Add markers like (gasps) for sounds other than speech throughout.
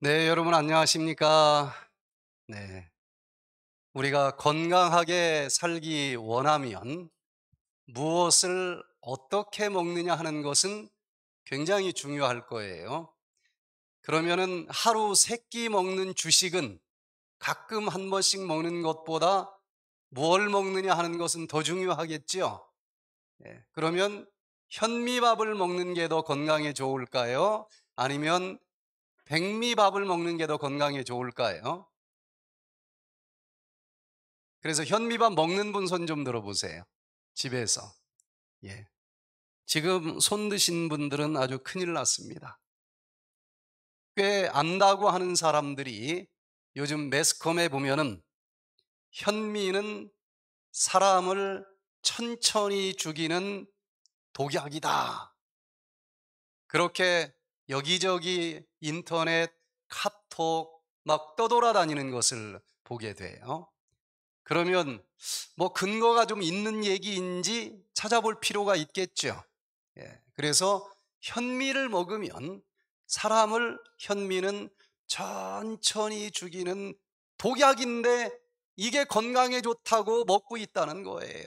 네, 여러분 안녕하십니까? 네. 우리가 건강하게 살기 원하면 무엇을 어떻게 먹느냐 하는 것은 굉장히 중요할 거예요. 그러면은 하루 세 끼 먹는 주식은 가끔 한 번씩 먹는 것보다 뭘 먹느냐 하는 것은 더중요하겠죠 네. 그러면 현미밥을 먹는 게 더 건강에 좋을까요? 아니면 백미밥을 먹는 게 더 건강에 좋을까요? 그래서 현미밥 먹는 분 손 좀 들어보세요. 집에서. 예. 지금 손 드신 분들은 아주 큰일 났습니다. 꽤 안다고 하는 사람들이 요즘 매스컴에 보면은 현미는 사람을 천천히 죽이는 독약이다. 그렇게 여기저기 인터넷, 카톡 막 떠돌아다니는 것을 보게 돼요. 그러면 뭐 근거가 좀 있는 얘기인지 찾아볼 필요가 있겠죠. 예, 그래서 현미를 먹으면 사람을 현미는 천천히 죽이는 독약인데 이게 건강에 좋다고 먹고 있다는 거예요.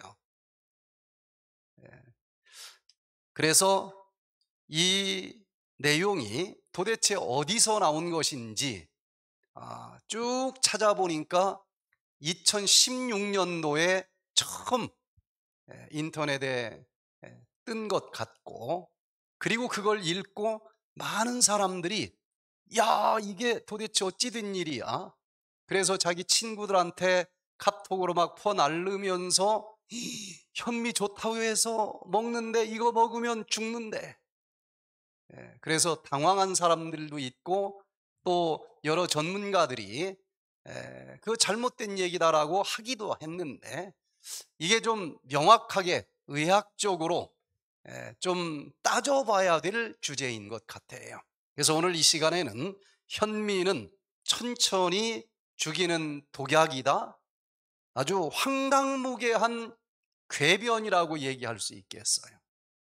예. 그래서 이 내용이 도대체 어디서 나온 것인지 아, 쭉 찾아보니까 2016년도에 처음 인터넷에 뜬 것 같고 그리고 그걸 읽고 많은 사람들이 야 이게 도대체 어찌 된 일이야 그래서 자기 친구들한테 카톡으로 막 퍼날르면서 현미 좋다고 해서 먹는데 이거 먹으면 죽는데 예, 그래서 당황한 사람들도 있고 또 여러 전문가들이 예, 그 잘못된 얘기다라고 하기도 했는데 이게 좀 명확하게 의학적으로 예, 좀 따져봐야 될 주제인 것 같아요. 그래서 오늘 이 시간에는 현미는 천천히 죽이는 독약이다. 아주 황당무계한 궤변이라고 얘기할 수 있겠어요.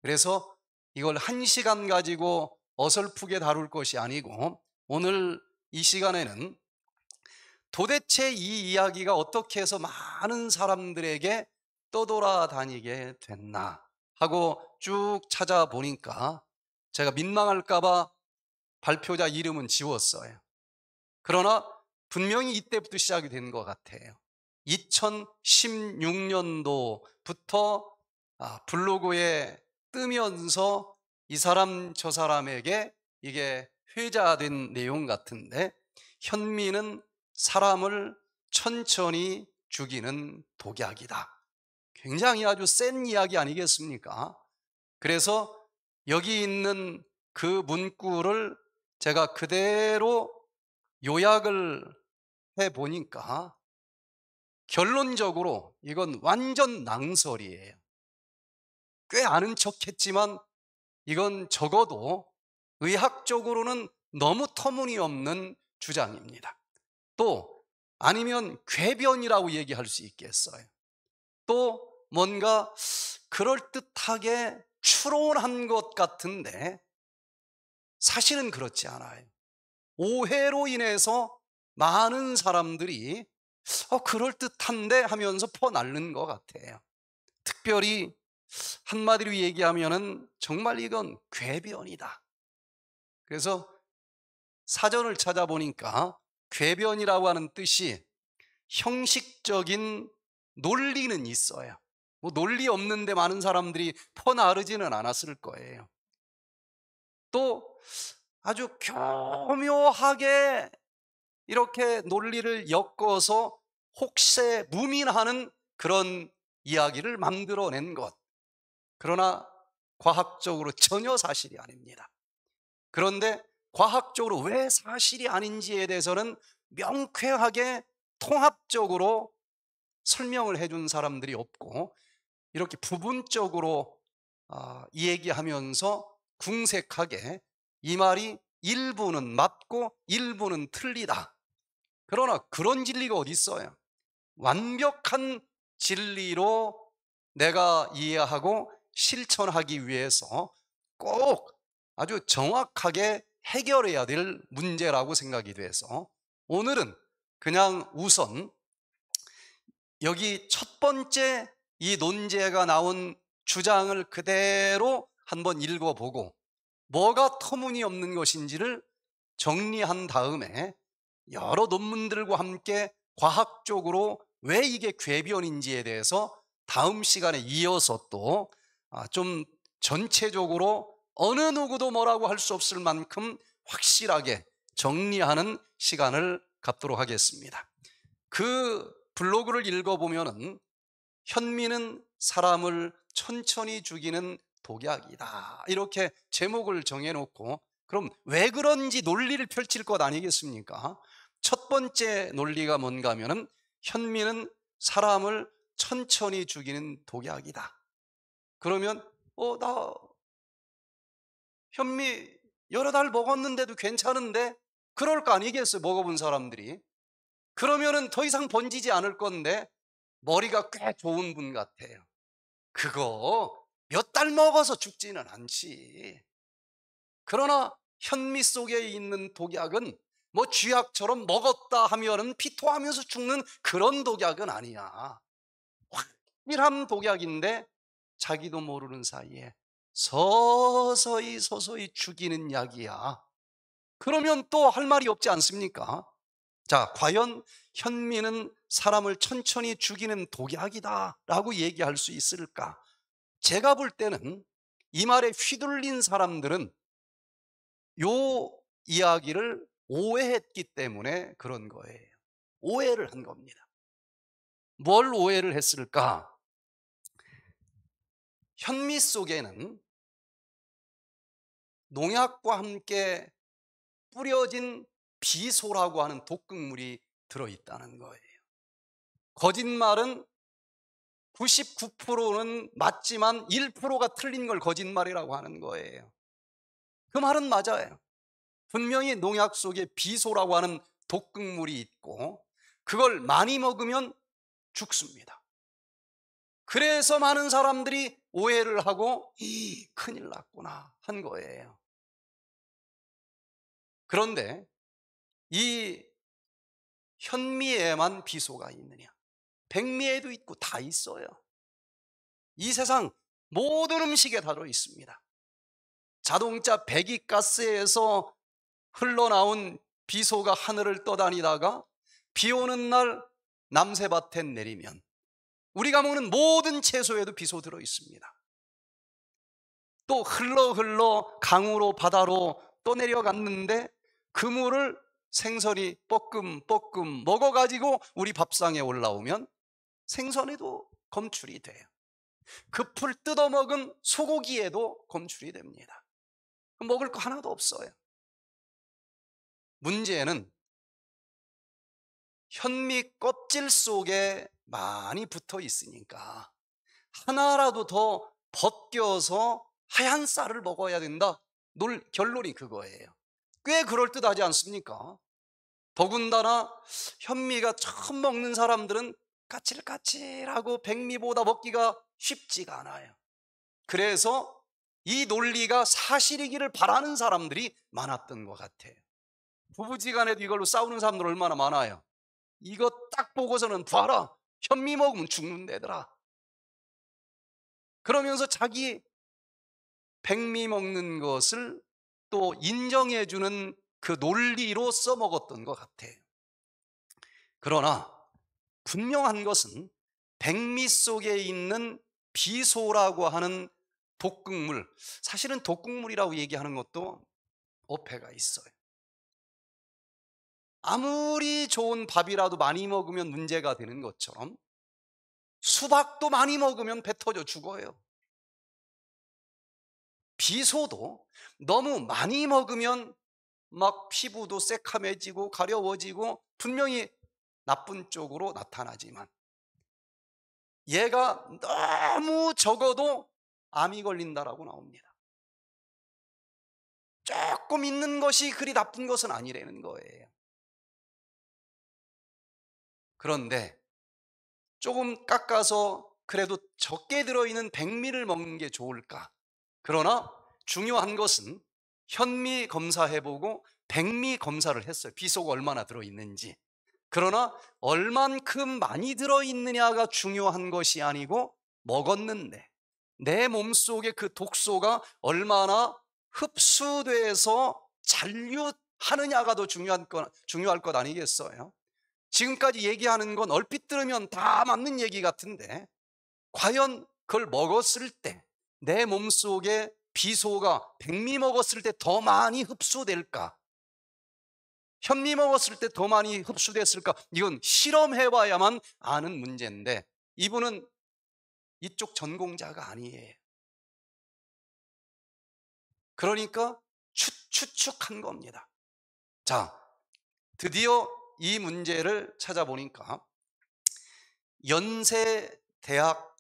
그래서 이걸 한 시간 가지고 어설프게 다룰 것이 아니고 오늘 이 시간에는 도대체 이 이야기가 어떻게 해서 많은 사람들에게 떠돌아다니게 됐나 하고 쭉 찾아보니까 제가 민망할까봐 발표자 이름은 지웠어요. 그러나 분명히 이때부터 시작이 된 것 같아요. 2016년도부터 아, 블로그에 뜨면서 이 사람 저 사람에게 이게 회자된 내용 같은데 현미는 사람을 천천히 죽이는 독약이다. 굉장히 아주 센 이야기 아니겠습니까? 그래서 여기 있는 그 문구를 제가 그대로 요약을 해 보니까 결론적으로 이건 완전 낭설이에요. 꽤 아는 척 했지만 이건 적어도 의학적으로는 너무 터무니없는 주장입니다. 또 아니면 궤변이라고 얘기할 수 있겠어요. 또 뭔가 그럴듯하게 추론한 것 같은데 사실은 그렇지 않아요. 오해로 인해서 많은 사람들이 어, 그럴듯한데 하면서 퍼날른 것 같아요. 특별히 한마디로 얘기하면은 정말 이건 궤변이다. 그래서 사전을 찾아보니까 궤변이라고 하는 뜻이 형식적인 논리는 있어요. 뭐 논리 없는데 많은 사람들이 퍼나르지는 않았을 거예요. 또 아주 교묘하게 이렇게 논리를 엮어서 혹세 무민하는 그런 이야기를 만들어낸 것. 그러나 과학적으로 전혀 사실이 아닙니다. 그런데 과학적으로 왜 사실이 아닌지에 대해서는 명쾌하게 통합적으로 설명을 해 준 사람들이 없고 이렇게 부분적으로 얘기하면서 아, 궁색하게 이 말이 일부는 맞고 일부는 틀리다. 그러나 그런 진리가 어디 있어요? 완벽한 진리로 내가 이해하고 실천하기 위해서 꼭 아주 정확하게 해결해야 될 문제라고 생각이 돼서 오늘은 그냥 우선 여기 첫 번째 이 논제가 나온 주장을 그대로 한번 읽어보고 뭐가 터무니없는 것인지를 정리한 다음에 여러 논문들과 함께 과학적으로 왜 이게 궤변인지에 대해서 다음 시간에 이어서 또 아, 좀 전체적으로 어느 누구도 뭐라고 할 수 없을 만큼 확실하게 정리하는 시간을 갖도록 하겠습니다. 그 블로그를 읽어보면은 현미는 사람을 천천히 죽이는 독약이다. 이렇게 제목을 정해놓고 그럼 왜 그런지 논리를 펼칠 것 아니겠습니까? 첫 번째 논리가 뭔가 하면은 현미는 사람을 천천히 죽이는 독약이다. 그러면 어나 현미 여러 달 먹었는데도 괜찮은데 그럴 거 아니겠어요 먹어본 사람들이 그러면은 더 이상 번지지 않을 건데 머리가 꽤 좋은 분 같아요 그거 몇 달 먹어서 죽지는 않지 그러나 현미 속에 있는 독약은 뭐 쥐약처럼 먹었다 하면은 피토하면서 죽는 그런 독약은 아니야 확실한 독약인데 자기도 모르는 사이에 서서히 서서히 죽이는 약이야. 그러면 또 할 말이 없지 않습니까? 자, 과연 현미는 사람을 천천히 죽이는 독약이다 라고 얘기할 수 있을까? 제가 볼 때는 이 말에 휘둘린 사람들은 요 이야기를 오해했기 때문에 그런 거예요. 오해를 한 겁니다. 뭘 오해를 했을까? 현미 속에는 농약과 함께 뿌려진 비소라고 하는 독극물이 들어있다는 거예요. 거짓말은 99%는 맞지만 1%가 틀린 걸 거짓말이라고 하는 거예요. 그 말은 맞아요. 분명히 농약 속에 비소라고 하는 독극물이 있고 그걸 많이 먹으면 죽습니다. 그래서 많은 사람들이 오해를 하고 큰일 났구나 한 거예요. 그런데 이 현미에만 비소가 있느냐? 백미에도 있고 다 있어요. 이 세상 모든 음식에 다로 있습니다. 자동차 배기가스에서 흘러나온 비소가 하늘을 떠다니다가 비 오는 날 남새밭에 내리면 우리가 먹는 모든 채소에도 비소 들어 있습니다. 또 흘러 흘러 강으로 바다로 또 내려갔는데 그물을 생선이 뻐끔뻐끔 먹어가지고 우리 밥상에 올라오면 생선에도 검출이 돼요. 그 풀 뜯어먹은 소고기에도 검출이 됩니다. 먹을 거 하나도 없어요. 문제는 현미 껍질 속에 많이 붙어 있으니까 하나라도 더 벗겨서 하얀 쌀을 먹어야 된다. 놀, 결론이 그거예요. 꽤 그럴듯하지 않습니까? 더군다나 현미가 처음 먹는 사람들은 까칠까칠하고 백미보다 먹기가 쉽지가 않아요. 그래서 이 논리가 사실이기를 바라는 사람들이 많았던 것 같아요. 부부지간에도 이걸로 싸우는 사람들 얼마나 많아요. 이거 딱 보고서는 봐라. 현미 먹으면 죽는다더라 그러면서 자기 백미 먹는 것을 또 인정해주는 그 논리로 써먹었던 것 같아요. 그러나 분명한 것은 백미 속에 있는 비소라고 하는 독극물, 사실은 독극물이라고 얘기하는 것도 어폐가 있어요. 아무리 좋은 밥이라도 많이 먹으면 문제가 되는 것처럼 수박도 많이 먹으면 배 터져 죽어요. 비소도 너무 많이 먹으면 막 피부도 새카매지고 가려워지고 분명히 나쁜 쪽으로 나타나지만 얘가 너무 적어도 암이 걸린다라고 나옵니다. 조금 있는 것이 그리 나쁜 것은 아니라는 거예요. 그런데 조금 깎아서 그래도 적게 들어있는 백미를 먹는 게 좋을까? 그러나 중요한 것은 현미 검사해보고 백미 검사를 했어요. 비속 얼마나 들어있는지. 그러나 얼만큼 많이 들어있느냐가 중요한 것이 아니고 먹었는데 내 몸속에 그 독소가 얼마나 흡수돼서 잔류하느냐가 더 중요한 건, 중요할 것 아니겠어요? 지금까지 얘기하는 건 얼핏 들으면 다 맞는 얘기 같은데 과연 그걸 먹었을 때 내 몸속에 비소가 백미 먹었을 때 더 많이 흡수될까? 현미 먹었을 때 더 많이 흡수됐을까? 이건 실험해봐야만 아는 문제인데 이분은 이쪽 전공자가 아니에요. 그러니까 추, 추측한 겁니다. 자, 드디어 이 문제를 찾아보니까 연세대학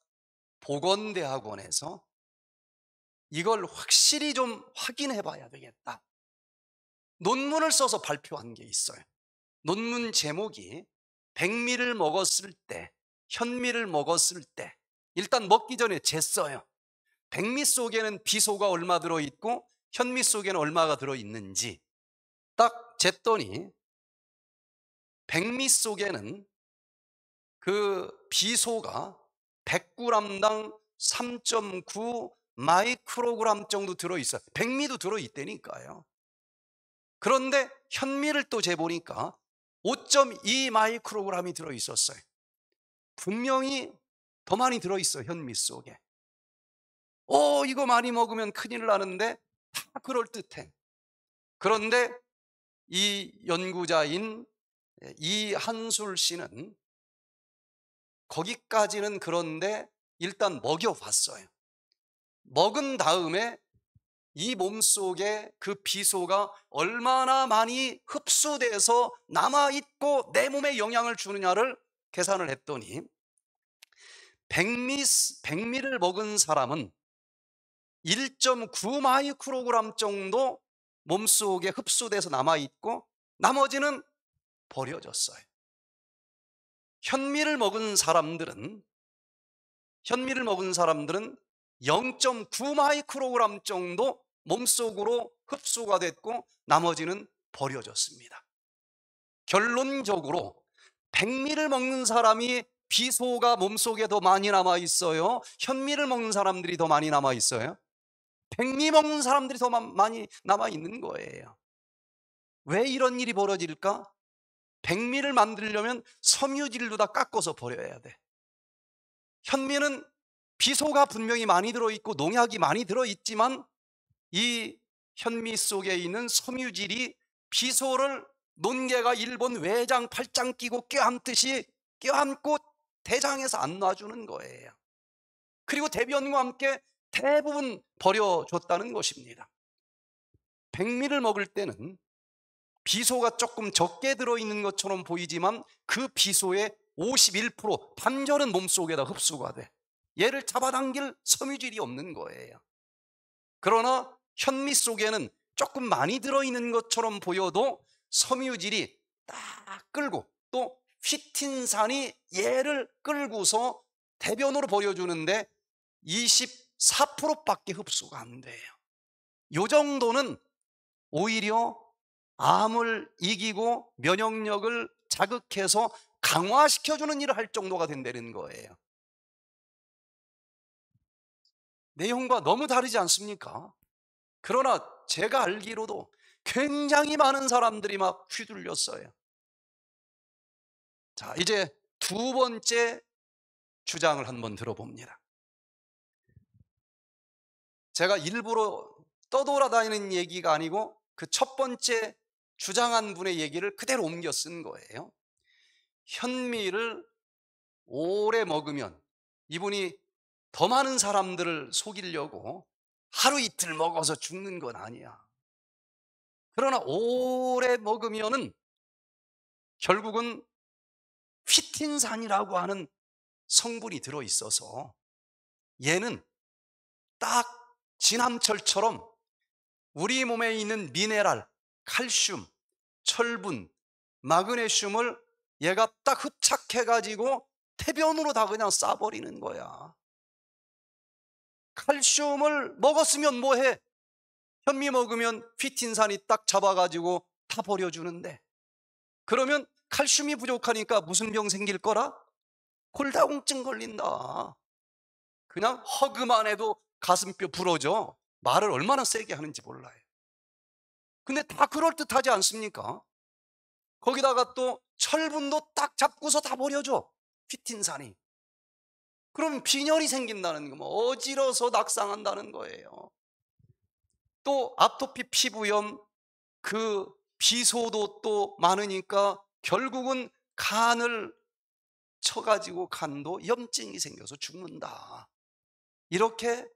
보건대학원에서 이걸 확실히 좀 확인해 봐야 되겠다. 논문을 써서 발표한 게 있어요. 논문 제목이 백미를 먹었을 때, 현미를 먹었을 때, 일단 먹기 전에 쟀어요. 백미 속에는 비소가 얼마 들어있고, 현미 속에는 얼마가 들어있는지 딱 쟀더니 백미 속에는 그 비소가 100g당 3.9 마이크로그램 정도 들어있어요. 백미도 들어있다니까요. 그런데 현미를 또 재보니까 5.2 마이크로그램이 들어있었어요. 분명히 더 많이 들어있어 현미 속에. 오 어, 이거 많이 먹으면 큰일 나는데 다 그럴듯해. 그런데 이 연구자인 이한솔 씨는 거기까지는 그런데 일단 먹여봤어요. 먹은 다음에 이 몸속에 그 비소가 얼마나 많이 흡수돼서 남아있고 내 몸에 영향을 주느냐를 계산을 했더니 백미, 백미를 먹은 사람은 1.9 마이크로그램 정도 몸속에 흡수돼서 남아있고 나머지는 버려졌어요. 현미를 먹은 사람들은 현미를 먹은 사람들은 0.9 마이크로그램 정도 몸속으로 흡수가 됐고 나머지는 버려졌습니다. 결론적으로 백미를 먹는 사람이 비소가 몸속에 더 많이 남아 있어요. 현미를 먹는 사람들이 더 많이 남아 있어요. 백미 먹는 사람들이 더 많이 남아 있는 거예요. 왜 이런 일이 벌어질까? 백미를 만들려면 섬유질도다 깎아서 버려야 돼. 현미는 비소가 분명히 많이 들어있고 농약이 많이 들어있지만 이 현미 속에 있는 섬유질이 비소를 논개가 일본 외장 팔짱 끼고 껴안듯이 껴안고 대장에서 안 놔주는 거예요. 그리고 대변과 함께 대부분 버려줬다는 것입니다. 백미를 먹을 때는 비소가 조금 적게 들어있는 것처럼 보이지만 그 비소의 51% 반절은 몸속에다 흡수가 돼. 얘를 잡아당길 섬유질이 없는 거예요. 그러나 현미 속에는 조금 많이 들어있는 것처럼 보여도 섬유질이 딱 끌고 또 휘틴산이 얘를 끌고서 대변으로 버려주는데 24%밖에 흡수가 안 돼요. 요 정도는 오히려 암을 이기고 면역력을 자극해서 강화시켜주는 일을 할 정도가 된다는 거예요. 내용과 너무 다르지 않습니까? 그러나 제가 알기로도 굉장히 많은 사람들이 막 휘둘렸어요. 자, 이제 두 번째 주장을 한번 들어봅니다. 제가 일부러 떠돌아다니는 얘기가 아니고 그 첫 번째 주장한 분의 얘기를 그대로 옮겨 쓴 거예요. 현미를 오래 먹으면 이분이 더 많은 사람들을 속이려고 하루 이틀 먹어서 죽는 건 아니야. 그러나 오래 먹으면은 결국은 휘틴산이라고 하는 성분이 들어 있어서 얘는 딱진암철처럼 우리 몸에 있는 미네랄, 칼슘, 철분, 마그네슘을 얘가 딱 흡착해가지고 태변으로 다 그냥 싸버리는 거야. 칼슘을 먹었으면 뭐해? 현미 먹으면 휘틴산이 딱 잡아가지고 다 버려주는데 그러면 칼슘이 부족하니까 무슨 병 생길 거라? 골다공증 걸린다. 그냥 허그만 해도 가슴뼈 부러져. 말을 얼마나 세게 하는지 몰라요. 근데 다 그럴듯하지 않습니까? 거기다가 또 철분도 딱 잡고서 다 버려줘. 피틴산이. 그럼 빈혈이 생긴다는 거, 뭐 어지러서 낙상한다는 거예요. 또 아토피 피부염, 그 비소도 또 많으니까 결국은 간을 쳐가지고 간도 염증이 생겨서 죽는다. 이렇게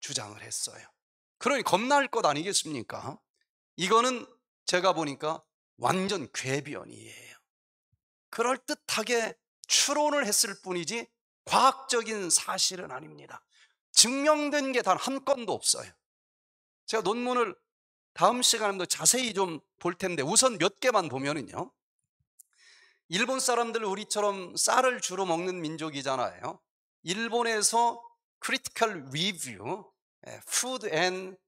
주장을 했어요. 그러니 겁날 것 아니겠습니까? 이거는 제가 보니까 완전 궤변이에요. 그럴듯하게 추론을 했을 뿐이지 과학적인 사실은 아닙니다. 증명된 게 단 한 건도 없어요. 제가 논문을 다음 시간에도 자세히 좀 볼 텐데 우선 몇 개만 보면은요. 일본 사람들 우리처럼 쌀을 주로 먹는 민족이잖아요. 일본에서 크리티컬 리뷰, 푸드 앤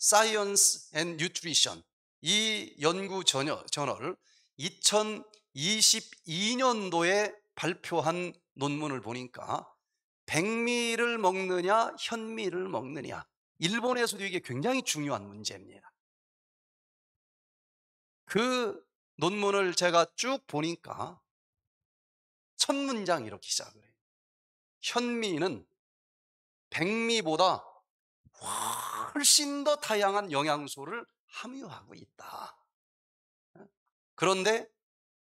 Science and Nutrition 이 연구 저널을 2022년도에 발표한 논문을 보니까 백미를 먹느냐 현미를 먹느냐 일본에서도 이게 굉장히 중요한 문제입니다. 그 논문을 제가 쭉 보니까 첫 문장 이렇게 시작을 해요. 현미는 백미보다 훨씬 더 다양한 영양소를 함유하고 있다. 그런데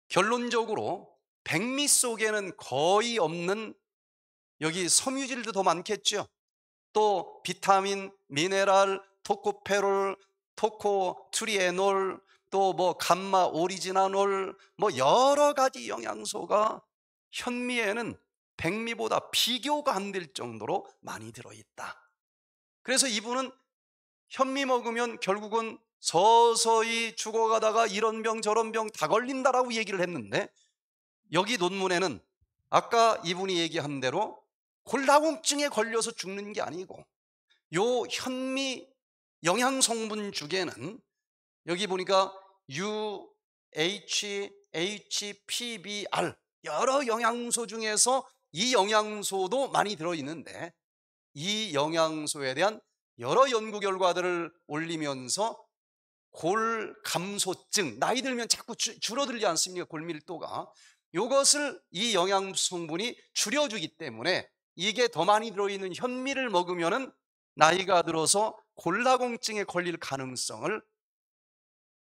결론적으로 백미 속에는 거의 없는 여기 섬유질도 더 많겠죠. 또 비타민, 미네랄, 토코페롤, 토코트리에놀, 또 뭐 감마 오리지나놀, 뭐 여러 가지 영양소가 현미에는 백미보다 비교가 안 될 정도로 많이 들어있다. 그래서 이분은 현미 먹으면 결국은 서서히 죽어가다가 이런 병 저런 병 다 걸린다라고 얘기를 했는데 여기 논문에는 아까 이분이 얘기한 대로 골다공증에 걸려서 죽는 게 아니고 요 현미 영양 성분 중에는 여기 보니까 UH, HPBR 여러 영양소 중에서 이 영양소도 많이 들어있는데 이 영양소에 대한 여러 연구 결과들을 올리면서 골 감소증, 나이 들면 자꾸 주, 줄어들지 않습니까? 골밀도가. 요것을 이 영양 성분이 줄여주기 때문에 이게 더 많이 들어있는 현미를 먹으면은 나이가 들어서 골다공증에 걸릴 가능성을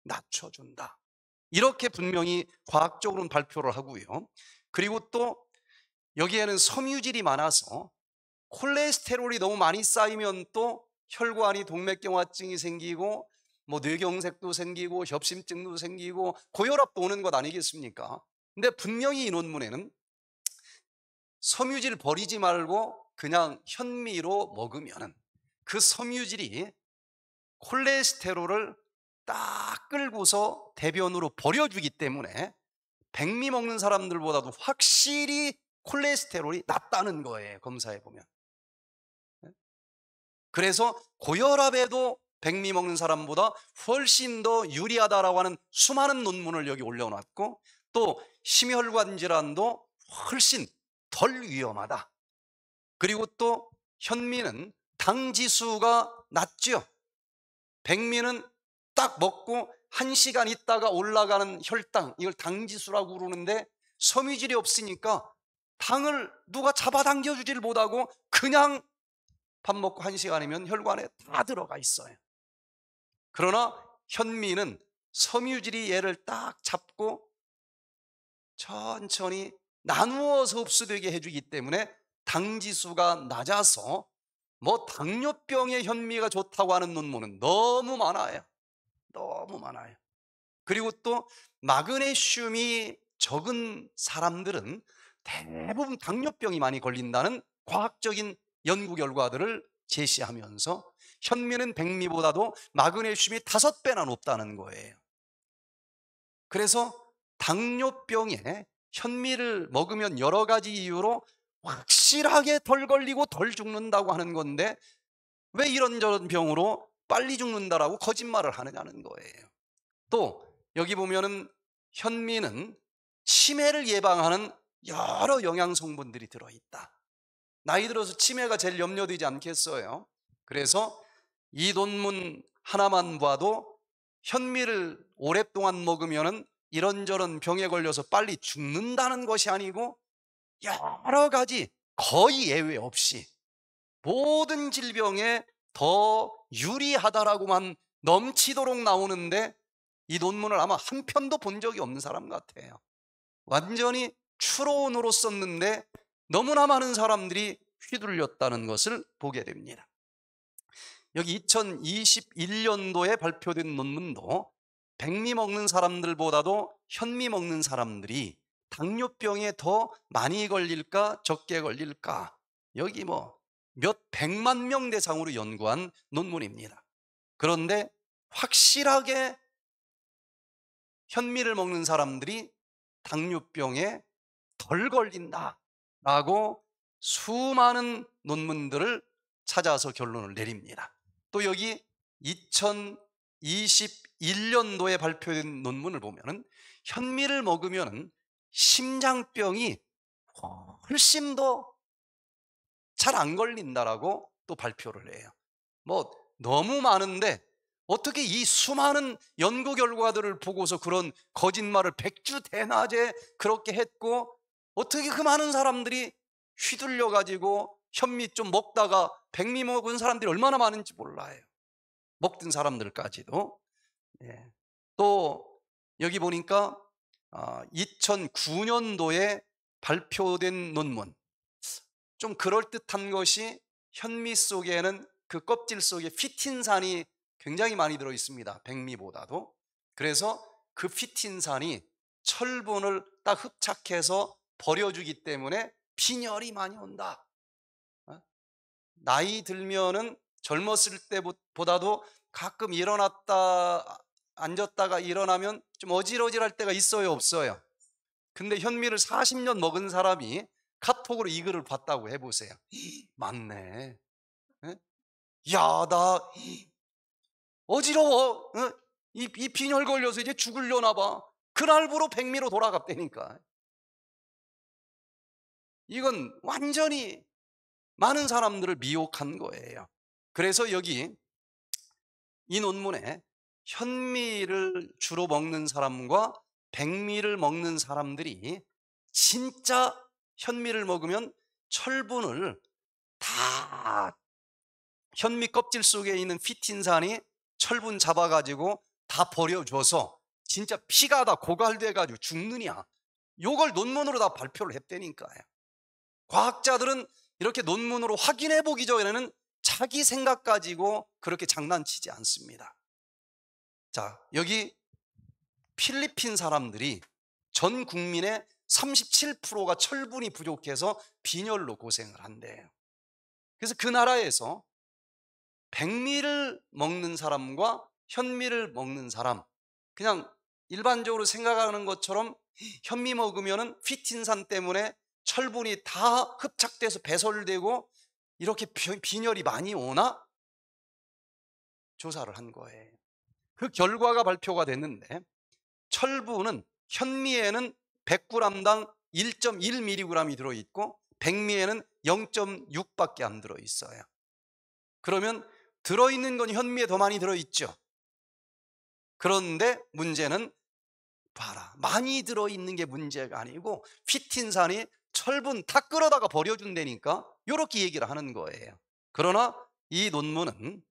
낮춰준다. 이렇게 분명히 과학적으로는 발표를 하고요. 그리고 또 여기에는 섬유질이 많아서 콜레스테롤이 너무 많이 쌓이면 또 혈관이 동맥경화증이 생기고 뭐 뇌경색도 생기고 협심증도 생기고 고혈압도 오는 것 아니겠습니까? 근데 분명히 이 논문에는 섬유질 버리지 말고 그냥 현미로 먹으면 그 섬유질이 콜레스테롤을 딱 끌고서 대변으로 버려주기 때문에 백미 먹는 사람들보다도 확실히 콜레스테롤이 낮다는 거예요 검사해 보면 그래서 고혈압에도 백미 먹는 사람보다 훨씬 더 유리하다라고 하는 수많은 논문을 여기 올려놨고 또 심혈관 질환도 훨씬 덜 위험하다. 그리고 또 현미는 당 지수가 낮죠. 백미는 딱 먹고 한 시간 있다가 올라가는 혈당 이걸 당 지수라고 그러는데 섬유질이 없으니까 당을 누가 잡아당겨 주지를 못하고 그냥 밥 먹고 한 시간이면 혈관에 다 들어가 있어요. 그러나 현미는 섬유질이 얘를 딱 잡고 천천히 나누어서 흡수되게 해주기 때문에 당지수가 낮아서 뭐당뇨병의 현미가 좋다고 하는 논문은 너무 많아요. 너무 많아요. 그리고 또 마그네슘이 적은 사람들은 대부분 당뇨병이 많이 걸린다는 과학적인 연구 결과들을 제시하면서 현미는 백미보다도 마그네슘이 다섯 배나 높다는 거예요. 그래서 당뇨병에 현미를 먹으면 여러 가지 이유로 확실하게 덜 걸리고 덜 죽는다고 하는 건데 왜 이런저런 병으로 빨리 죽는다라고 거짓말을 하느냐는 거예요. 또 여기 보면은 현미는 치매를 예방하는 여러 영양 성분들이 들어 있다. 나이 들어서 치매가 제일 염려되지 않겠어요? 그래서 이논문 하나만 봐도 현미를 오랫동안 먹으면 이런저런 병에 걸려서 빨리 죽는다는 것이 아니고 여러 가지 거의 예외 없이 모든 질병에 더 유리하다라고만 넘치도록 나오는데 이 논문을 아마 한 편도 본 적이 없는 사람 같아요. 완전히 추론으로 썼는데 너무나 많은 사람들이 휘둘렸다는 것을 보게 됩니다. 여기 2021년도에 발표된 논문도 백미 먹는 사람들보다도 현미 먹는 사람들이 당뇨병에 더 많이 걸릴까 적게 걸릴까 여기 뭐 몇 백만 명 대상으로 연구한 논문입니다. 그런데 확실하게 현미를 먹는 사람들이 당뇨병에 덜 걸린다 라고 수많은 논문들을 찾아서 결론을 내립니다. 또 여기 2021년도에 발표된 논문을 보면은 현미를 먹으면 심장병이 훨씬 더 잘 안 걸린다라고 또 발표를 해요. 뭐 너무 많은데 어떻게 이 수많은 연구 결과들을 보고서 그런 거짓말을 백주 대낮에 그렇게 했고 어떻게 그 많은 사람들이 휘둘려가지고 현미 좀 먹다가 백미 먹은 사람들이 얼마나 많은지 몰라요. 먹든 사람들까지도. 예. 또 여기 보니까 2009년도에 아, 발표된 논문. 좀 그럴듯한 것이 현미 속에는 그 껍질 속에 피틴산이 굉장히 많이 들어 있습니다. 백미보다도. 그래서 그 피틴산이 철분을 딱 흡착해서 버려주기 때문에 빈혈이 많이 온다. 어? 나이 들면은 젊었을 때보다도 가끔 일어났다 앉았다가 일어나면 좀 어질어질할 때가 있어요 없어요 근데 현미를 40년 먹은 사람이 카톡으로 이 글을 봤다고 해보세요 (gasps) 맞네 야 나 (gasps) 어지러워 이, 빈혈 걸려서 이제 죽을려나 봐 그날부로 백미로 돌아갔다니까 이건 완전히 많은 사람들을 미혹한 거예요. 그래서 여기 이 논문에 현미를 주로 먹는 사람과 백미를 먹는 사람들이 진짜 현미를 먹으면 철분을 다 현미 껍질 속에 있는 피틴산이 철분 잡아가지고 다 버려줘서 진짜 피가 다 고갈돼가지고 죽느냐 요걸 논문으로 다 발표를 했다니까요 과학자들은 이렇게 논문으로 확인해 보기 전에는 자기 생각 가지고 그렇게 장난치지 않습니다. 자, 여기 필리핀 사람들이 전 국민의 37%가 철분이 부족해서 빈혈로 고생을 한대요. 그래서 그 나라에서 백미를 먹는 사람과 현미를 먹는 사람, 그냥 일반적으로 생각하는 것처럼 현미 먹으면 피틴산 때문에 철분이 다 흡착돼서 배설되고 이렇게 빈혈이 많이 오나? 조사를 한 거예요. 그 결과가 발표가 됐는데 철분은 현미에는 100g당 1.1mg이 들어있고 백미에는 0.6밖에 안 들어있어요. 그러면 들어있는 건 현미에 더 많이 들어있죠. 그런데 문제는 봐라. 많이 들어있는 게 문제가 아니고 피틴산이 철분 다 끌어다가 버려준다니까 이렇게 얘기를 하는 거예요 그러나 이 논문은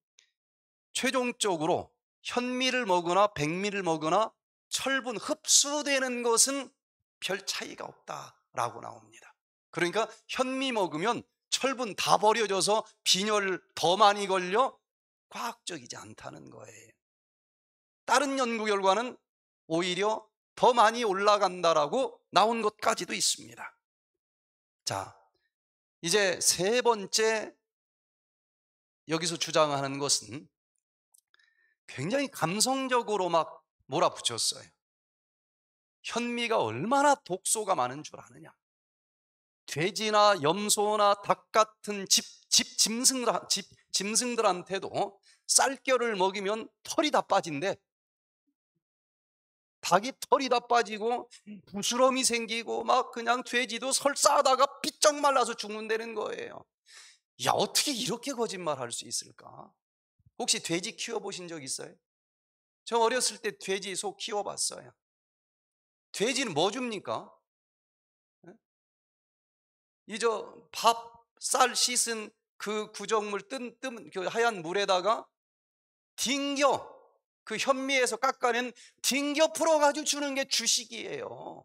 최종적으로 현미를 먹거나 백미를 먹거나 철분 흡수되는 것은 별 차이가 없다라고 나옵니다 그러니까 현미 먹으면 철분 다 버려져서 빈혈 더 많이 걸려 과학적이지 않다는 거예요 다른 연구 결과는 오히려 더 많이 올라간다라고 나온 것까지도 있습니다 자, 이제 세 번째 여기서 주장하는 것은 굉장히 감성적으로 막 몰아붙였어요. 현미가 얼마나 독소가 많은 줄 아느냐. 돼지나 염소나 닭 같은 집, 집, 짐승들, 집, 짐승들한테도 쌀결을 먹이면 털이 다 빠진대. 닭이 털이 다 빠지고 음. 부스럼이 생기고 막 그냥 돼지도 설사하다가 삐쩍 말라서 죽는다는 거예요. 야, 어떻게 이렇게 거짓말할 수 있을까? 혹시 돼지 키워보신 적 있어요? 저 어렸을 때 돼지 소 키워봤어요. 돼지는 뭐 줍니까? 이저 밥, 쌀 씻은 그 구정물 뜬, 뜬, 그 하얀 물에다가 딩겨 그 현미에서 깎아낸 딩겨 풀어가지고 주는 게 주식이에요.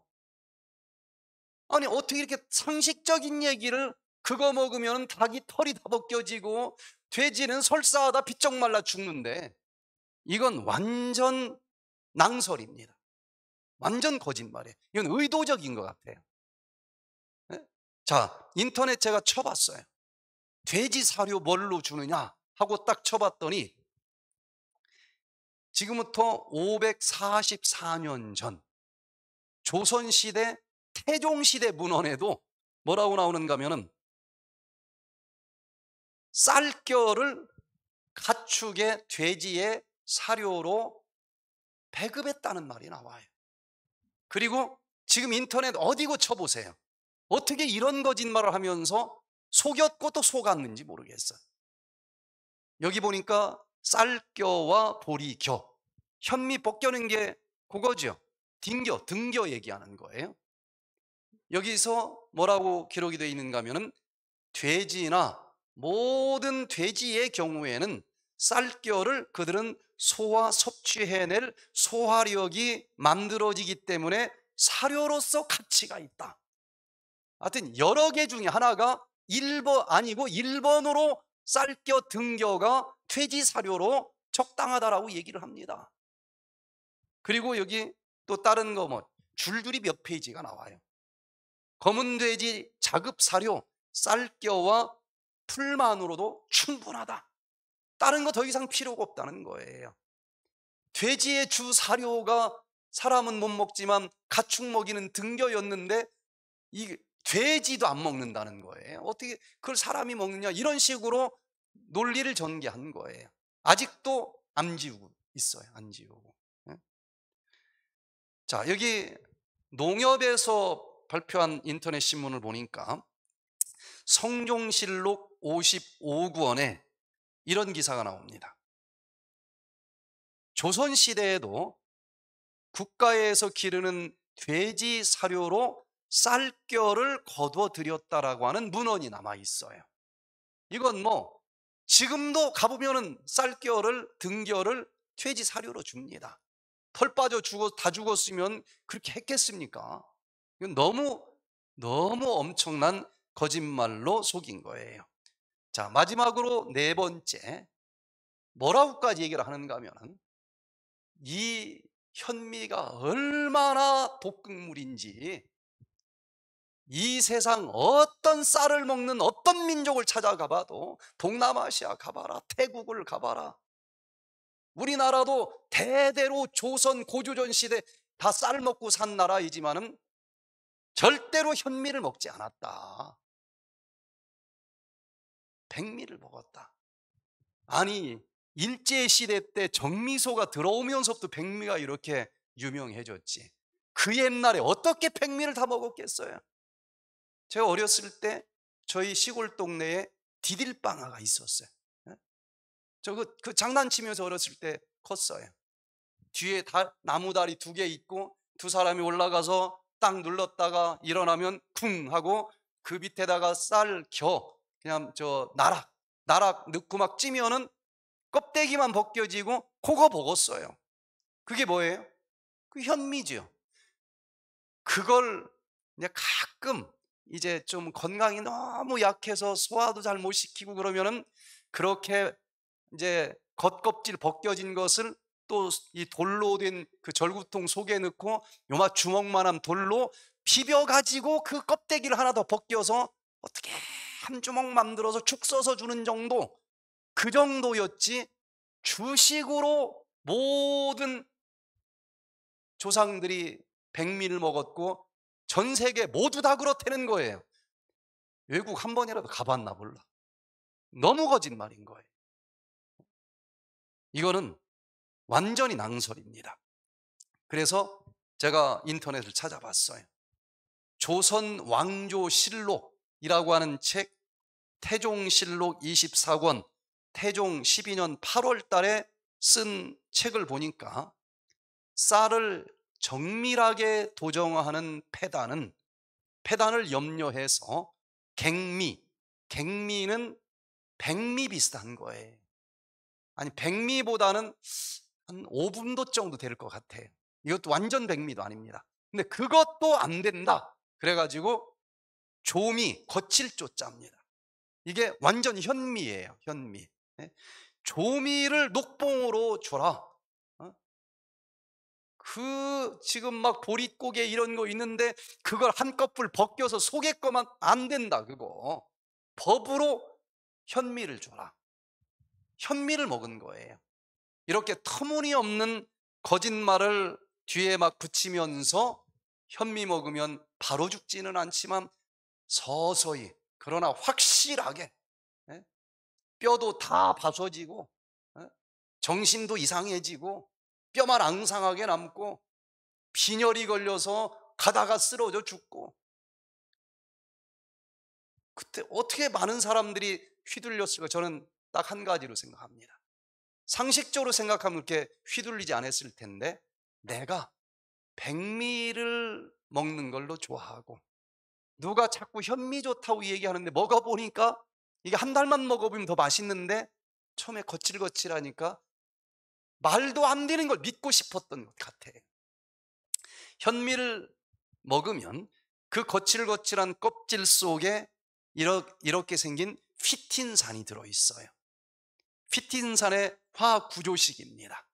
아니 어떻게 이렇게 상식적인 얘기를 그거 먹으면 닭이 털이 다 벗겨지고 돼지는 설사하다 비쩍 말라 죽는데 이건 완전 낭설입니다. 완전 거짓말이에요. 이건 의도적인 것 같아요. 예? 자, 인터넷 제가 쳐봤어요. 돼지 사료 뭘로 주느냐 하고 딱 쳐봤더니 지금부터 544년 전 조선시대 태종시대 문헌에도 뭐라고 나오는가 하면은 쌀결을 가축의 돼지의 사료로 배급했다는 말이 나와요. 그리고 지금 인터넷 어디고 쳐보세요. 어떻게 이런 거짓말을 하면서 속였고 또 속았는지 모르겠어요. 여기 보니까 쌀겨와 보리겨. 현미 벗겨는 게 그거죠. 딩겨, 등겨 얘기하는 거예요. 여기서 뭐라고 기록이 되어 있는가 하면은 돼지나 모든 돼지의 경우에는 쌀겨를 그들은 소화 섭취해낼 소화력이 만들어지기 때문에 사료로서 가치가 있다. 하여튼 여러 개 중에 하나가 1번 아니고 1번으로 쌀겨 등겨가 퇴지 사료로 적당하다라고 얘기를 합니다. 그리고 여기 또 다른 거 뭐 줄줄이 몇 페이지가 나와요. 검은 돼지 자급 사료 쌀겨와 풀만으로도 충분하다. 다른 거 더 이상 필요가 없다는 거예요. 돼지의 주 사료가 사람은 못 먹지만 가축 먹이는 등겨였는데 이 돼지도 안 먹는다는 거예요. 어떻게 그걸 사람이 먹느냐 이런 식으로 논리를 전개한 거예요. 아직도 안 지우고 있어요. 안 지우고. 예? 자, 여기 농협에서 발표한 인터넷 신문을 보니까 성종실록 55권에 이런 기사가 나옵니다. 조선시대에도 국가에서 기르는 돼지 사료로 쌀결을 거두어 들였다라고 하는 문헌이 남아 있어요. 이건 뭐 지금도 가보면은 쌀겨를, 등겨를 퇴지 사료로 줍니다. 털 빠져 죽어 다 죽었으면 그렇게 했겠습니까? 이건 너무 너무 엄청난 거짓말로 속인 거예요. 자, 마지막으로 네 번째. 뭐라고까지 얘기를 하는가 하면은 이 현미가 얼마나 독극물인지 이 세상 어떤 쌀을 먹는 어떤 민족을 찾아가봐도 동남아시아 가봐라 태국을 가봐라 우리나라도 대대로 조선 고조전 시대 다 쌀을 먹고 산 나라이지만은 절대로 현미를 먹지 않았다 백미를 먹었다 아니 일제시대 때 정미소가 들어오면서부터 백미가 이렇게 유명해졌지 그 옛날에 어떻게 백미를 다 먹었겠어요 제가 어렸을 때 저희 시골 동네에 디딜방아가 있었어요. 예? 저그 그 장난치면서 어렸을 때 컸어요. 뒤에 다, 나무다리 두 개 있고 두 사람이 올라가서 딱 눌렀다가 일어나면 쿵 하고 그 밑에다가 쌀 겨 그냥 저 나락 나락 넣고 막 찌면은 껍데기만 벗겨지고 코가 버었어요 그게 뭐예요? 그 현미죠. 그걸 그냥 가끔 이제 좀 건강이 너무 약해서 소화도 잘 못 시키고 그러면은 그렇게 이제 겉껍질 벗겨진 것을 또 이 돌로 된 그 절구통 속에 넣고 요마 주먹만한 돌로 비벼 가지고 그 껍데기를 하나 더 벗겨서 어떻게 한 주먹 만들어서 축 써서 주는 정도 그 정도였지 주식으로 모든 조상들이 백미를 먹었고 전 세계 모두 다 그렇다는 거예요. 외국 한 번이라도 가봤나 몰라. 너무 거짓말인 거예요. 이거는 완전히 낭설입니다. 그래서 제가 인터넷을 찾아봤어요. 조선 왕조 실록이라고 하는 책, 태종 실록 24권, 태종 12년 8월 달에 쓴 책을 보니까 쌀을 정밀하게 도정하는 패단은 패단을 염려해서 갱미, 갱미는 백미 비슷한 거예요. 아니 백미보다는 한 5분도 정도 될 것 같아요. 이것도 완전 백미도 아닙니다. 근데 그것도 안 된다. 그래가지고 조미, 거칠 조자입니다. 이게 완전 현미예요. 현미. 예? 조미를 녹봉으로 줘라. 그 지금 막 보릿고개 이런 거 있는데 그걸 한꺼풀 벗겨서 속에 거만 안 된다 그거 법으로 현미를 줘라 현미를 먹은 거예요 이렇게 터무니없는 거짓말을 뒤에 막 붙이면서 현미 먹으면 바로 죽지는 않지만 서서히 그러나 확실하게 예? 뼈도 다 바서지고 예? 정신도 이상해지고 뼈만 앙상하게 남고 빈혈이 걸려서 가다가 쓰러져 죽고 그때 어떻게 많은 사람들이 휘둘렸을까 저는 딱 한 가지로 생각합니다. 상식적으로 생각하면 이렇게 휘둘리지 않았을 텐데 내가 백미를 먹는 걸로 좋아하고 누가 자꾸 현미 좋다고 얘기하는데 먹어보니까 이게 한 달만 먹어보면 더 맛있는데 처음에 거칠거칠하니까 말도 안 되는 걸 믿고 싶었던 것 같아. 현미를 먹으면 그 거칠거칠한 껍질 속에 이렇게 생긴 피틴산이 들어있어요. 피틴산의 화학 구조식입니다.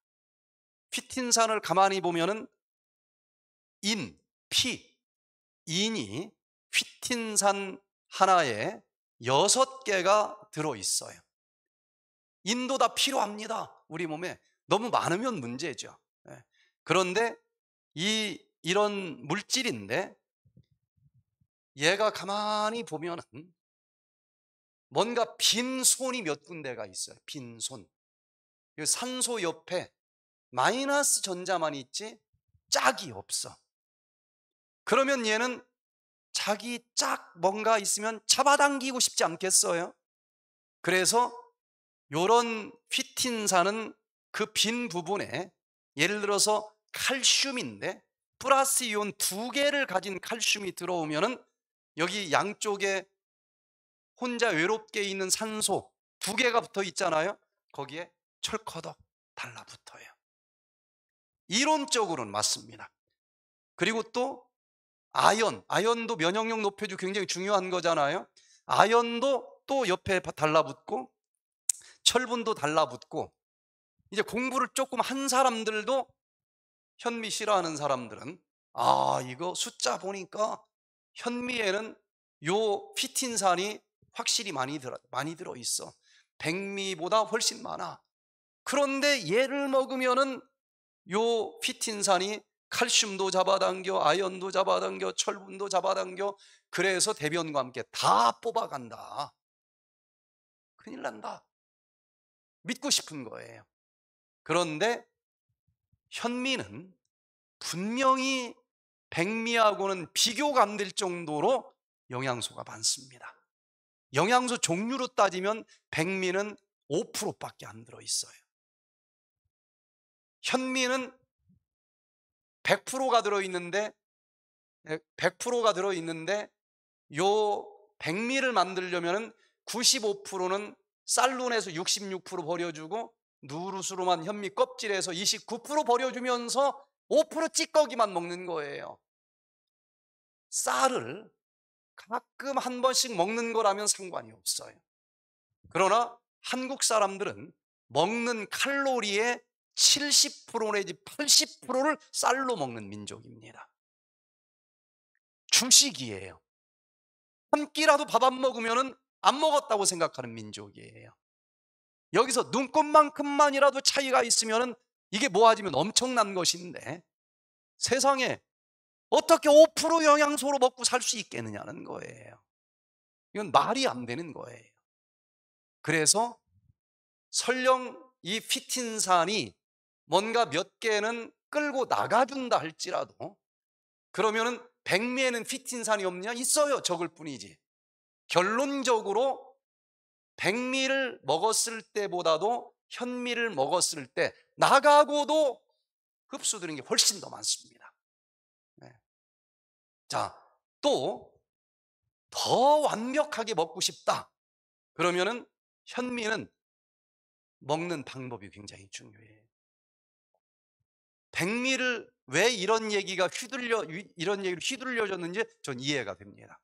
피틴산을 가만히 보면은 인, 피, 인이 피틴산 하나에 여섯 개가 들어있어요. 인도 다 필요합니다. 우리 몸에 너무 많으면 문제죠. 예. 그런데 이 이런 물질인데 얘가 가만히 보면은 뭔가 빈 손이 몇 군데가 있어요. 빈 손. 그 산소 옆에 마이너스 전자만 있지 짝이 없어. 그러면 얘는 자기 짝 뭔가 있으면 잡아당기고 싶지 않겠어요? 그래서 요런 휘틴산은 그빈 부분에 예를 들어서 칼슘인데 플러스 이온 두 개를 가진 칼슘이 들어오면은 여기 양쪽에 혼자 외롭게 있는 산소 두 개가 붙어 있잖아요. 거기에 철커덕 달라붙어요. 이론적으로는 맞습니다. 그리고 또 아연, 아연도 면역력 높여주 굉장히 중요한 거잖아요. 아연도 또 옆에 달라붙고 철분도 달라붙고 이제 공부를 조금 한 사람들도 현미 싫어하는 사람들은 아 이거 숫자 보니까 현미에는 요 피틴산이 확실히 많이 들어 많이 들어 있어 백미보다 훨씬 많아 그런데 얘를 먹으면은 요 피틴산이 칼슘도 잡아당겨 아연도 잡아당겨 철분도 잡아당겨 그래서 대변과 함께 다 뽑아간다 큰일 난다 믿고 싶은 거예요 그런데 현미는 분명히 백미하고는 비교가 안 될 정도로 영양소가 많습니다. 영양소 종류로 따지면 백미는 5%밖에 안 들어 있어요. 현미는 100%가 들어 있는데 100%가 들어 있는데 요 백미를 만들려면 95%는 쌀로내서66% 버려주고 누르스름한 현미 껍질에서 29% 버려주면서 5% 찌꺼기만 먹는 거예요. 쌀을 가끔 한 번씩 먹는 거라면 상관이 없어요. 그러나 한국 사람들은 먹는 칼로리의 70% 내지 80%를 쌀로 먹는 민족입니다. 주식이에요. 한 끼라도 밥 안 먹으면 안 먹었다고 생각하는 민족이에요. 여기서 눈꽃만큼만이라도 차이가 있으면 이게 모아지면 엄청난 것인데 세상에 어떻게 5% 영양소로 먹고 살 수 있겠느냐는 거예요. 이건 말이 안 되는 거예요. 그래서 설령 이 피틴산이 뭔가 몇 개는 끌고 나가준다 할지라도 그러면은 백미에는 피틴산이 없냐? 있어요. 적을 뿐이지. 결론적으로 백미를 먹었을 때보다도 현미를 먹었을 때 나가고도 흡수되는 게 훨씬 더 많습니다. 네. 자, 또 더 완벽하게 먹고 싶다. 그러면은 현미는 먹는 방법이 굉장히 중요해요. 백미를 왜 이런 얘기가 휘둘려 이런 얘기를 휘둘려졌는지 전 이해가 됩니다.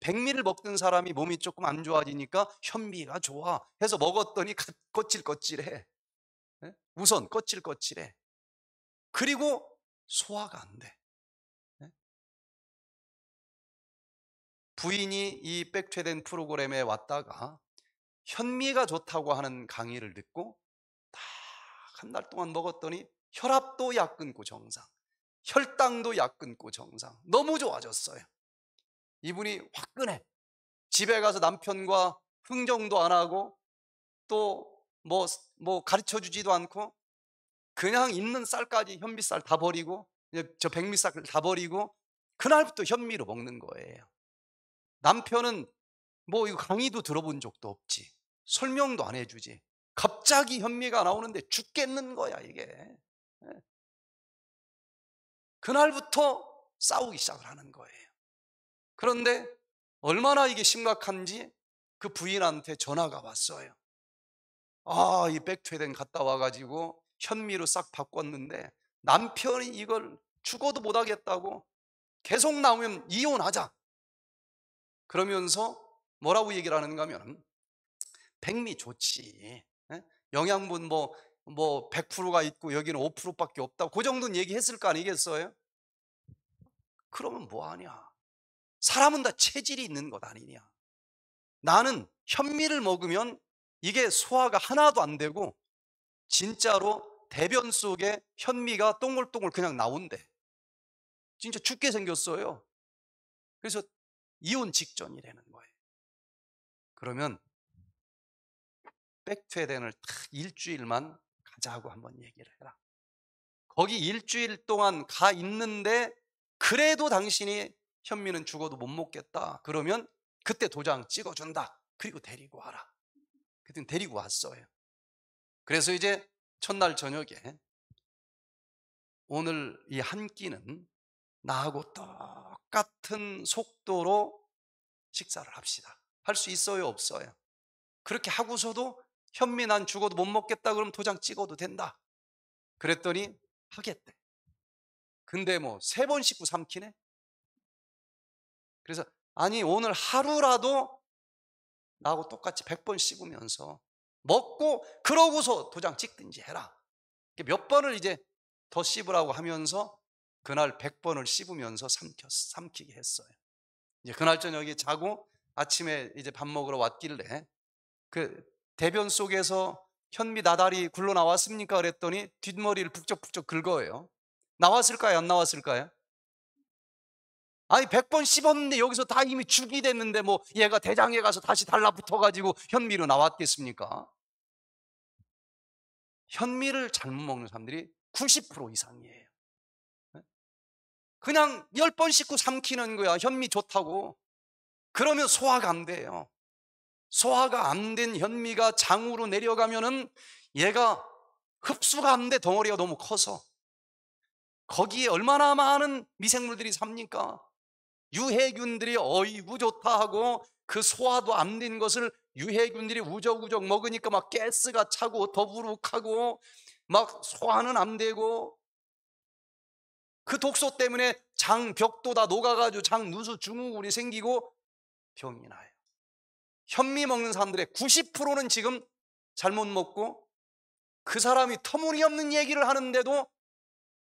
백미를 먹던 사람이 몸이 조금 안 좋아지니까 현미가 좋아 해서 먹었더니 거칠거칠해. 예? 우선 거칠거칠해. 그리고 소화가 안 돼. 예? 부인이 이 백퇴된 프로그램에 왔다가 현미가 좋다고 하는 강의를 듣고 딱 한 달 동안 먹었더니 혈압도 약 끊고 정상, 혈당도 약 끊고 정상. 너무 좋아졌어요. 이분이 화끈해. 집에 가서 남편과 흥정도 안 하고 또뭐뭐 뭐 가르쳐 주지도 않고 그냥 있는 쌀까지 현미쌀 다 버리고 저 백미쌀 다 버리고 그날부터 현미로 먹는 거예요. 남편은 뭐 이거 강의도 들어본 적도 없지. 설명도 안 해주지. 갑자기 현미가 나오는데 죽겠는 거야, 이게. 예. 그날부터 싸우기 시작을 하는 거예요. 그런데 얼마나 이게 심각한지 그 부인한테 전화가 왔어요. 아, 이 백투에덴 갔다 와가지고 현미로 싹 바꿨는데 남편이 이걸 죽어도 못하겠다고 계속 나오면 이혼하자. 그러면서 뭐라고 얘기를 하는가 하면 백미 좋지. 예? 영양분 뭐, 뭐 100%가 있고 여기는 5%밖에 없다. 고그 정도는 얘기했을 거 아니겠어요? 그러면 뭐하냐. 사람은 다 체질이 있는 것 아니냐. 나는 현미를 먹으면 이게 소화가 하나도 안 되고 진짜로 대변 속에 현미가 똥글똥글 그냥 나온대. 진짜 죽게 생겼어요. 그래서 이혼 직전이라는 거예요. 그러면 백퇴에을딱 일주일만 가자고 한번 얘기를 해라. 거기 일주일 동안 가 있는데 그래도 당신이 현미는 죽어도 못 먹겠다. 그러면 그때 도장 찍어준다. 그리고 데리고 와라. 그랬더니 데리고 왔어요. 그래서 이제 첫날 저녁에 오늘 이 한 끼는 나하고 똑같은 속도로 식사를 합시다. 할 수 있어요, 없어요? 그렇게 하고서도 현미 난 죽어도 못 먹겠다 그럼 도장 찍어도 된다. 그랬더니 하겠대. 근데 뭐 세 번 씻고 삼키네? 그래서 아니 오늘 하루라도 나하고 똑같이 100번 씹으면서 먹고 그러고서 도장 찍든지 해라. 몇 번을 이제 더 씹으라고 하면서 그날 100번을 씹으면서 삼켜 삼키게 했어요. 이제 그날 저녁에 자고 아침에 이제 밥 먹으러 왔길래 그 대변 속에서 현미 나달이 굴러 나왔습니까? 그랬더니 뒷머리를 북적북적 긁어요. 나왔을까요? 안 나왔을까요? 아니 100번 씹었는데 여기서 다 이미 죽이 됐는데 뭐 얘가 대장에 가서 다시 달라붙어가지고 현미로 나왔겠습니까? 현미를 잘못 먹는 사람들이 90% 이상이에요 네? 그냥 10번 씹고 삼키는 거야 현미 좋다고 그러면 소화가 안 돼요 소화가 안 된 현미가 장으로 내려가면은 얘가 흡수가 안 돼 덩어리가 너무 커서 거기에 얼마나 많은 미생물들이 삽니까? 유해균들이 어이구 좋다 하고 그 소화도 안 된 것을 유해균들이 우적우적 먹으니까 막 가스가 차고 더부룩하고 막 소화는 안 되고 그 독소 때문에 장 벽도 다 녹아가지고 장 누수 증후군이 생기고 병이 나요. 현미 먹는 사람들의 90%는 지금 잘못 먹고 그 사람이 터무니없는 얘기를 하는데도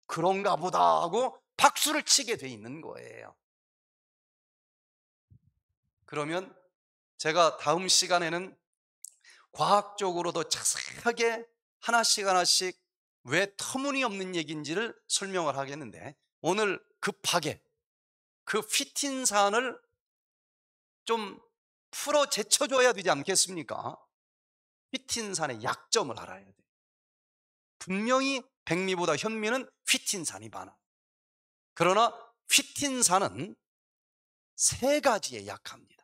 그런가 보다 하고 박수를 치게 돼 있는 거예요. 그러면 제가 다음 시간에는 과학적으로도 자세하게 하나씩 하나씩 왜 터무니없는 얘기인지를 설명을 하겠는데 오늘 급하게 그, 그 피틴 사안을 좀 풀어 제쳐줘야 되지 않겠습니까? 휘틴산의 약점을 알아야 돼. 분명히 백미보다 현미는 휘틴산이 많아. 그러나 휘틴산은 세 가지에 약합니다.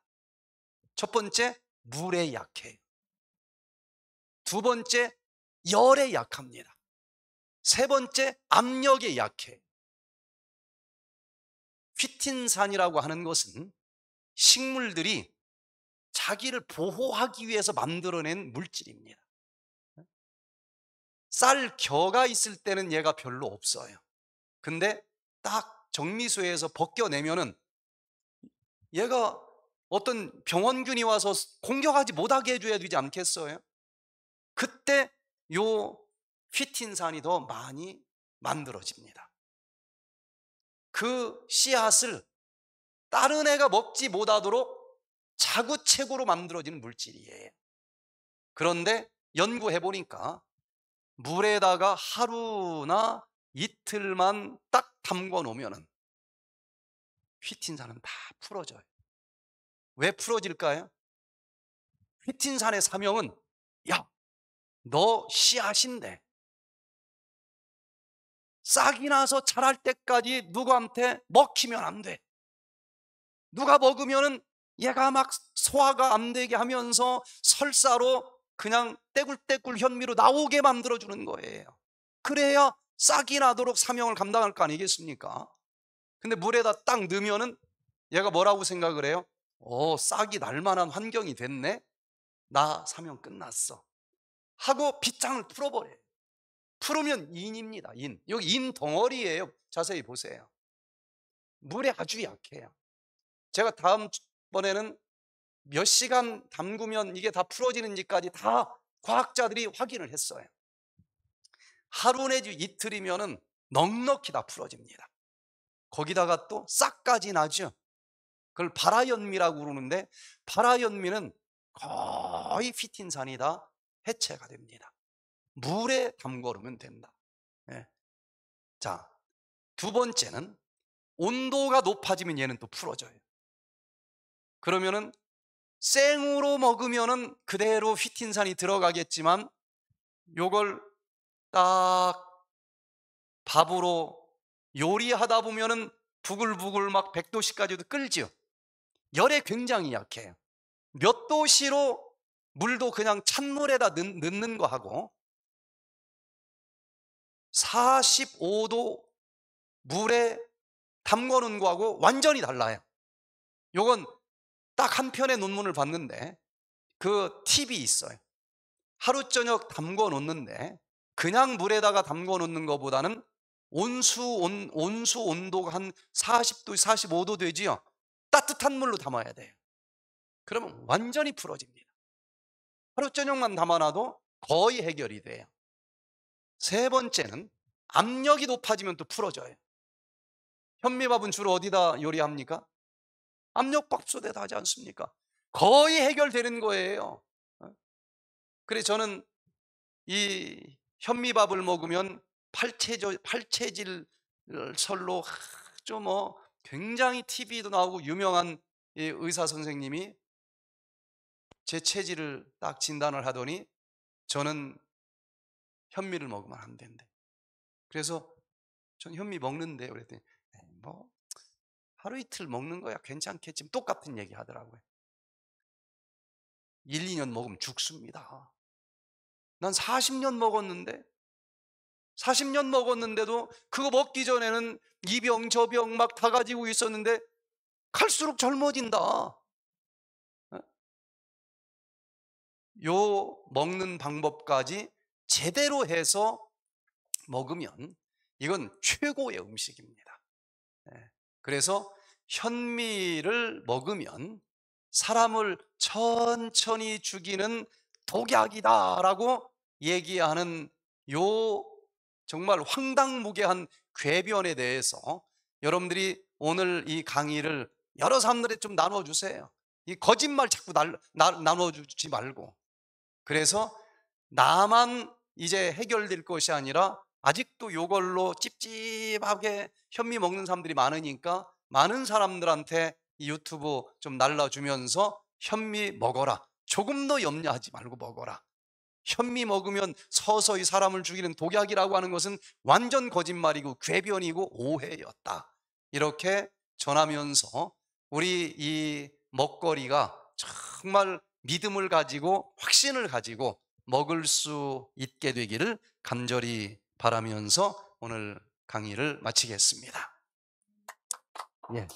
첫 번째, 물에 약해요. 두 번째, 열에 약합니다. 세 번째, 압력에 약해. 휘틴산이라고 하는 것은 식물들이 자기를 보호하기 위해서 만들어낸 물질입니다. 쌀 겨가 있을 때는 얘가 별로 없어요. 근데 딱 정미소에서 벗겨내면은 얘가 어떤 병원균이 와서 공격하지 못하게 해줘야 되지 않겠어요? 그때 요 휘틴산이 더 많이 만들어집니다. 그 씨앗을 다른 애가 먹지 못하도록 자구책으로 만들어지는 물질이에요. 그런데 연구해 보니까 물에다가 하루나 이틀만 딱 담궈 놓으면 휘틴산은 다 풀어져요. 왜 풀어질까요? 휘틴산의 사명은 야, 너 씨앗인데 싹이 나서 자랄 때까지 누구한테 먹히면 안 돼. 누가 먹으면은 얘가 막 소화가 안 되게 하면서 설사로 그냥 떼굴떼굴 현미로 나오게 만들어주는 거예요. 그래야 싹이 나도록 사명을 감당할 거 아니겠습니까? 근데 물에다 딱 넣으면은 얘가 뭐라고 생각을 해요? 어, 싹이 날 만한 환경이 됐네? 나 사명 끝났어. 하고 빗장을 풀어버려. 풀으면 인입니다, 인. 여기 인 덩어리예요. 자세히 보세요. 물에 아주 약해요. 제가 다음번에는 몇 시간 담그면 이게 다 풀어지는지까지 다 과학자들이 확인을 했어요. 하루 내지 이틀이면은 넉넉히 다 풀어집니다. 거기다가 또 싹까지 나죠. 그걸 바라연미라고 그러는데 바라연미는 거의 피틴산이 다 해체가 됩니다. 물에 담궈르면 된다. 네. 자, 두 번째는 온도가 높아지면 얘는 또 풀어져요. 그러면은 생으로 먹으면은 그대로 휘틴산이 들어가겠지만 요걸 딱 밥으로 요리하다 보면은 부글부글 막 100도씨까지도 끌지요 열에 굉장히 약해요. 몇 도시로 물도 그냥 찬물에다 넣, 넣는 거 하고 45도 물에 담궈놓은 거하고 완전히 달라요. 요건 딱 한 편의 논문을 봤는데 그 팁이 있어요. 하루 저녁 담궈 놓는데 그냥 물에다가 담궈 놓는 것보다는 온수 온, 온수 온도가 한 40도 45도 되지요. 따뜻한 물로 담아야 돼요. 그러면 완전히 풀어집니다. 하루 저녁만 담아놔도 거의 해결이 돼요. 세 번째는 압력이 높아지면 또 풀어져요. 현미밥은 주로 어디다 요리합니까? 압력밥솥에다 하지 않습니까? 거의 해결되는 거예요. 어? 그래서 저는 이 현미밥을 먹으면 팔체질 팔체질설로 어, 좀뭐 굉장히 TV도 나오고 유명한 의사 선생님이 제 체질을 딱 진단을 하더니 저는 현미를 먹으면 안 된대. 그래서 전 현미 먹는데 그랬더니 뭐 하루 이틀 먹는 거야 괜찮겠지 뭐 똑같은 얘기 하더라고요. 1, 2년 먹으면 죽습니다. 난 40년 먹었는데 40년 먹었는데도 그거 먹기 전에는 이병저병막 다 가지고 있었는데 갈수록 젊어진다. 어? 요 먹는 방법까지 제대로 해서 먹으면 이건 최고의 음식입니다. 예. 그래서 현미를 먹으면 사람을 천천히 죽이는 독약이다라고 얘기하는 요 정말 황당무계한 궤변에 대해서 여러분들이 오늘 이 강의를 여러 사람들에 좀 나눠주세요. 이 거짓말 자꾸 날, 나, 나눠주지 말고. 그래서 나만 이제 해결될 것이 아니라 아직도 요걸로 찝찝하게 현미 먹는 사람들이 많으니까 많은 사람들한테 유튜브 좀 날라주면서 현미 먹어라. 조금 더 염려하지 말고 먹어라. 현미 먹으면 서서히 사람을 죽이는 독약이라고 하는 것은 완전 거짓말이고 궤변이고 오해였다. 이렇게 전하면서 우리 이 먹거리가 정말 믿음을 가지고 확신을 가지고 먹을 수 있게 되기를 간절히 바라면서 오늘 강의를 마치겠습니다. 예.